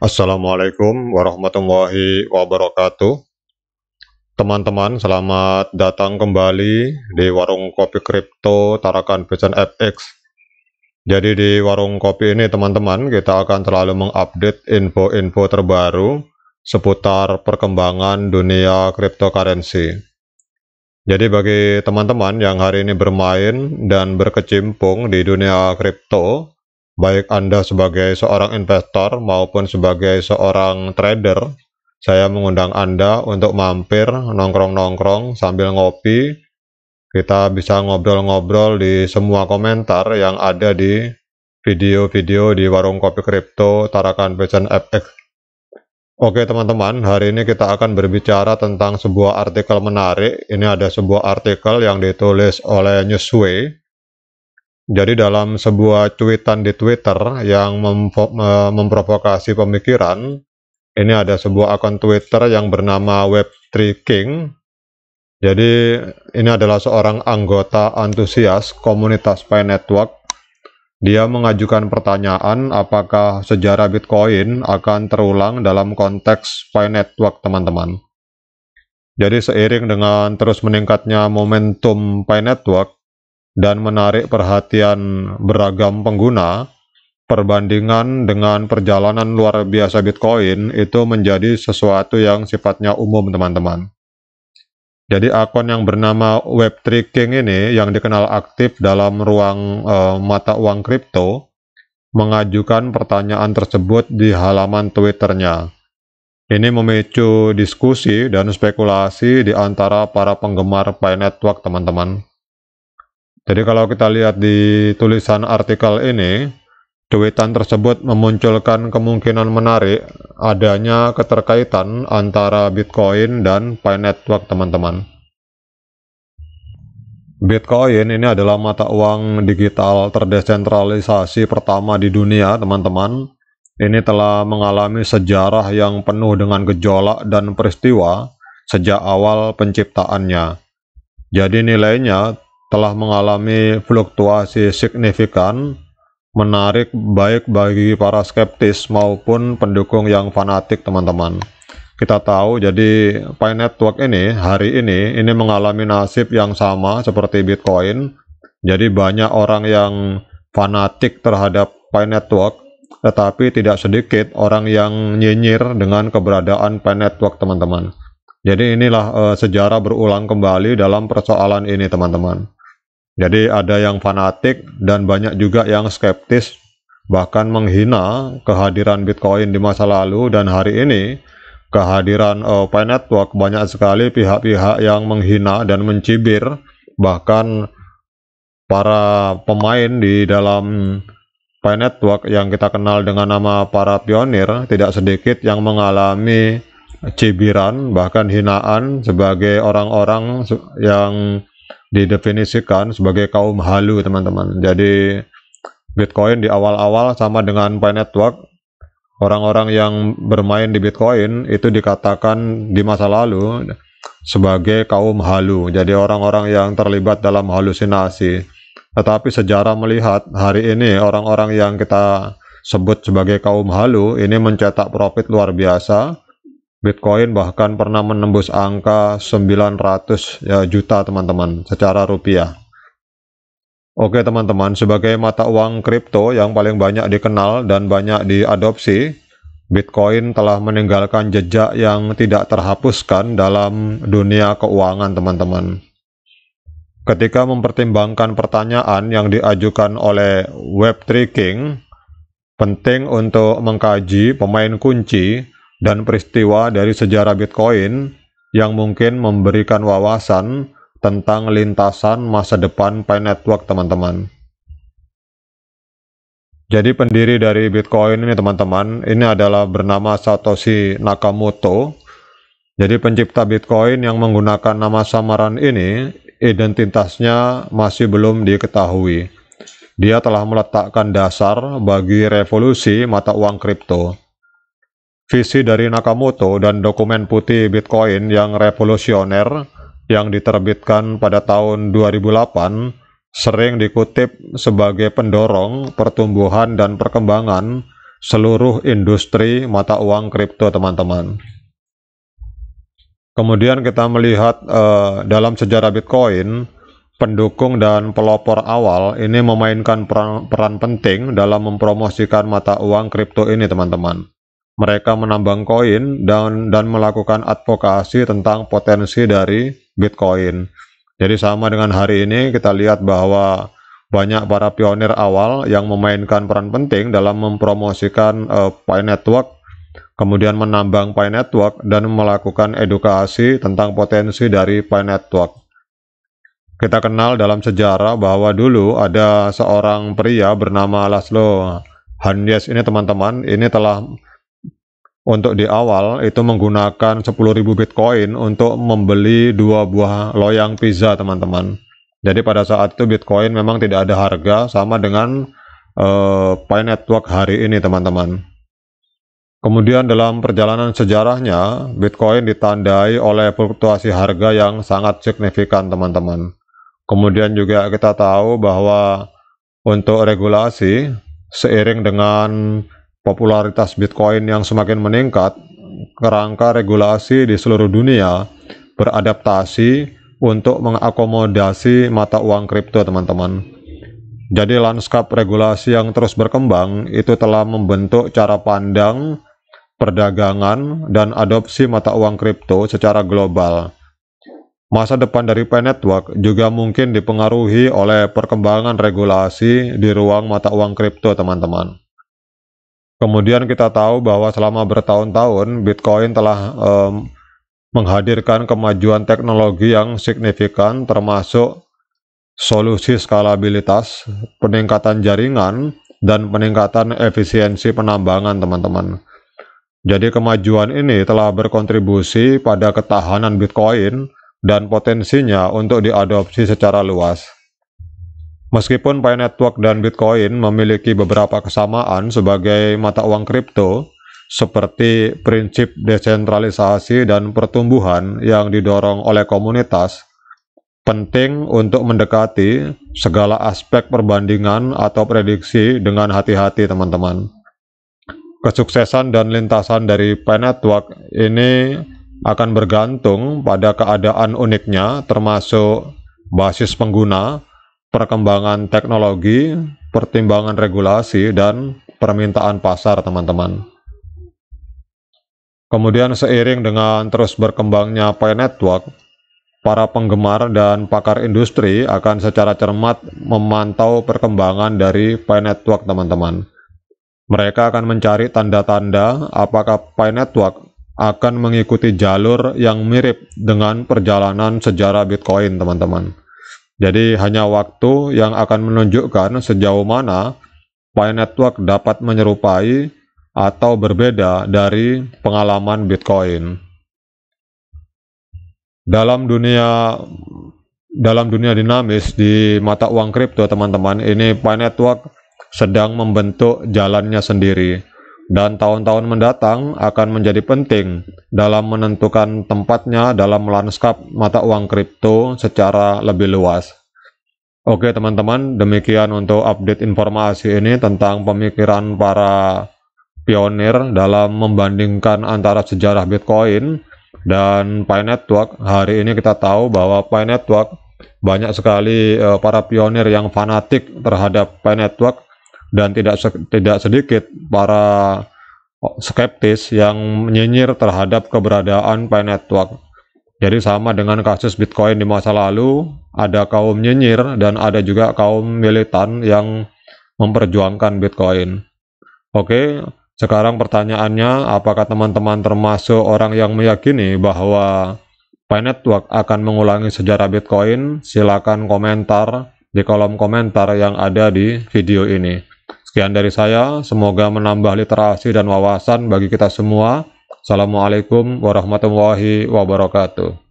Assalamualaikum warahmatullahi wabarakatuh. Teman-teman, selamat datang kembali di Warung Kopi Kripto Tarakan Fashion FX. Jadi di Warung Kopi ini teman-teman, kita akan selalu mengupdate info-info terbaru seputar perkembangan dunia cryptocurrency. Jadi bagi teman-teman yang hari ini bermain dan berkecimpung di dunia kripto, baik Anda sebagai seorang investor maupun sebagai seorang trader, saya mengundang Anda untuk mampir nongkrong-nongkrong sambil ngopi. Kita bisa ngobrol-ngobrol di semua komentar yang ada di video-video di warung kopi kripto Tarakan Fashion FX. Oke teman-teman, hari ini kita akan berbicara tentang sebuah artikel menarik. Ini ada sebuah artikel yang ditulis oleh Newsway jadi dalam sebuah cuitan di Twitter yang memprovokasi pemikiran, ini ada sebuah akun Twitter yang bernama Web3 King. Jadi ini adalah seorang anggota antusias komunitas Pi Network. Dia mengajukan pertanyaan apakah sejarah Bitcoin akan terulang dalam konteks Pi Network, teman-teman. Jadi seiring dengan terus meningkatnya momentum Pi Network, dan menarik perhatian beragam pengguna, perbandingan dengan perjalanan luar biasa Bitcoin itu menjadi sesuatu yang sifatnya umum, teman-teman. Jadi akun yang bernama web Tricking ini yang dikenal aktif dalam ruang e, mata uang kripto mengajukan pertanyaan tersebut di halaman Twitternya. Ini memicu diskusi dan spekulasi di antara para penggemar Pi Network, teman-teman. Jadi kalau kita lihat di tulisan artikel ini, cuitan tersebut memunculkan kemungkinan menarik adanya keterkaitan antara Bitcoin dan Pi Network, teman-teman. Bitcoin ini adalah mata uang digital terdesentralisasi pertama di dunia, teman-teman. Ini telah mengalami sejarah yang penuh dengan gejolak dan peristiwa sejak awal penciptaannya. Jadi nilainya telah mengalami fluktuasi signifikan, menarik baik bagi para skeptis maupun pendukung yang fanatik teman-teman. Kita tahu jadi Pi Network ini hari ini ini mengalami nasib yang sama seperti Bitcoin. Jadi banyak orang yang fanatik terhadap Pi Network tetapi tidak sedikit orang yang nyinyir dengan keberadaan Pi Network teman-teman. Jadi inilah uh, sejarah berulang kembali dalam persoalan ini teman-teman. Jadi ada yang fanatik dan banyak juga yang skeptis bahkan menghina kehadiran Bitcoin di masa lalu dan hari ini kehadiran uh, Pi Network banyak sekali pihak-pihak yang menghina dan mencibir bahkan para pemain di dalam Pi Network yang kita kenal dengan nama para pionir tidak sedikit yang mengalami cibiran bahkan hinaan sebagai orang-orang yang didefinisikan sebagai kaum halu teman-teman. Jadi Bitcoin di awal-awal sama dengan Pi Network orang-orang yang bermain di Bitcoin itu dikatakan di masa lalu sebagai kaum halu. Jadi orang-orang yang terlibat dalam halusinasi. Tetapi sejarah melihat hari ini orang-orang yang kita sebut sebagai kaum halu ini mencetak profit luar biasa Bitcoin bahkan pernah menembus angka 900 ya, juta teman-teman secara rupiah. Oke teman-teman, sebagai mata uang kripto yang paling banyak dikenal dan banyak diadopsi, Bitcoin telah meninggalkan jejak yang tidak terhapuskan dalam dunia keuangan teman-teman. Ketika mempertimbangkan pertanyaan yang diajukan oleh Web3 penting untuk mengkaji pemain kunci dan peristiwa dari sejarah Bitcoin yang mungkin memberikan wawasan tentang lintasan masa depan Pi Network, teman-teman. Jadi pendiri dari Bitcoin ini, teman-teman, ini adalah bernama Satoshi Nakamoto. Jadi pencipta Bitcoin yang menggunakan nama samaran ini, identitasnya masih belum diketahui. Dia telah meletakkan dasar bagi revolusi mata uang kripto. Visi dari Nakamoto dan dokumen putih Bitcoin yang revolusioner yang diterbitkan pada tahun 2008 sering dikutip sebagai pendorong pertumbuhan dan perkembangan seluruh industri mata uang kripto teman-teman. Kemudian kita melihat uh, dalam sejarah Bitcoin, pendukung dan pelopor awal ini memainkan peran, peran penting dalam mempromosikan mata uang kripto ini teman-teman mereka menambang koin dan dan melakukan advokasi tentang potensi dari Bitcoin. Jadi sama dengan hari ini kita lihat bahwa banyak para pionir awal yang memainkan peran penting dalam mempromosikan uh, Pi Network, kemudian menambang Pi Network dan melakukan edukasi tentang potensi dari Pi Network. Kita kenal dalam sejarah bahwa dulu ada seorang pria bernama Laszlo Hanyes ini teman-teman, ini telah untuk di awal itu menggunakan 10.000 Bitcoin untuk membeli dua buah loyang pizza teman-teman. Jadi pada saat itu Bitcoin memang tidak ada harga sama dengan uh, Pi Network hari ini teman-teman. Kemudian dalam perjalanan sejarahnya, Bitcoin ditandai oleh fluktuasi harga yang sangat signifikan teman-teman. Kemudian juga kita tahu bahwa untuk regulasi seiring dengan popularitas Bitcoin yang semakin meningkat, kerangka regulasi di seluruh dunia beradaptasi untuk mengakomodasi mata uang kripto, teman-teman. Jadi lanskap regulasi yang terus berkembang itu telah membentuk cara pandang perdagangan dan adopsi mata uang kripto secara global. Masa depan dari Pay Network juga mungkin dipengaruhi oleh perkembangan regulasi di ruang mata uang kripto, teman-teman. Kemudian kita tahu bahwa selama bertahun-tahun Bitcoin telah um, menghadirkan kemajuan teknologi yang signifikan termasuk solusi skalabilitas, peningkatan jaringan, dan peningkatan efisiensi penambangan teman-teman. Jadi kemajuan ini telah berkontribusi pada ketahanan Bitcoin dan potensinya untuk diadopsi secara luas. Meskipun Pi Network dan Bitcoin memiliki beberapa kesamaan sebagai mata uang kripto, seperti prinsip desentralisasi dan pertumbuhan yang didorong oleh komunitas, penting untuk mendekati segala aspek perbandingan atau prediksi dengan hati-hati teman-teman. Kesuksesan dan lintasan dari Pi Network ini akan bergantung pada keadaan uniknya termasuk basis pengguna, perkembangan teknologi, pertimbangan regulasi, dan permintaan pasar, teman-teman. Kemudian seiring dengan terus berkembangnya pay network, para penggemar dan pakar industri akan secara cermat memantau perkembangan dari pay network, teman-teman. Mereka akan mencari tanda-tanda apakah pay network akan mengikuti jalur yang mirip dengan perjalanan sejarah Bitcoin, teman-teman. Jadi hanya waktu yang akan menunjukkan sejauh mana Pi Network dapat menyerupai atau berbeda dari pengalaman Bitcoin. Dalam dunia dalam dunia dinamis di mata uang kripto teman-teman, ini Pi Network sedang membentuk jalannya sendiri dan tahun-tahun mendatang akan menjadi penting dalam menentukan tempatnya dalam lanskap mata uang kripto secara lebih luas. Oke teman-teman, demikian untuk update informasi ini tentang pemikiran para pionir dalam membandingkan antara sejarah Bitcoin dan Pi Network. Hari ini kita tahu bahwa Pi Network banyak sekali eh, para pionir yang fanatik terhadap Pi Network dan tidak tidak sedikit para skeptis yang menyinyir terhadap keberadaan Pi Network. Jadi sama dengan kasus Bitcoin di masa lalu, ada kaum nyinyir dan ada juga kaum militan yang memperjuangkan Bitcoin. Oke, sekarang pertanyaannya apakah teman-teman termasuk orang yang meyakini bahwa Pi Network akan mengulangi sejarah Bitcoin? Silakan komentar di kolom komentar yang ada di video ini. Sekian dari saya, semoga menambah literasi dan wawasan bagi kita semua. Assalamualaikum warahmatullahi wabarakatuh.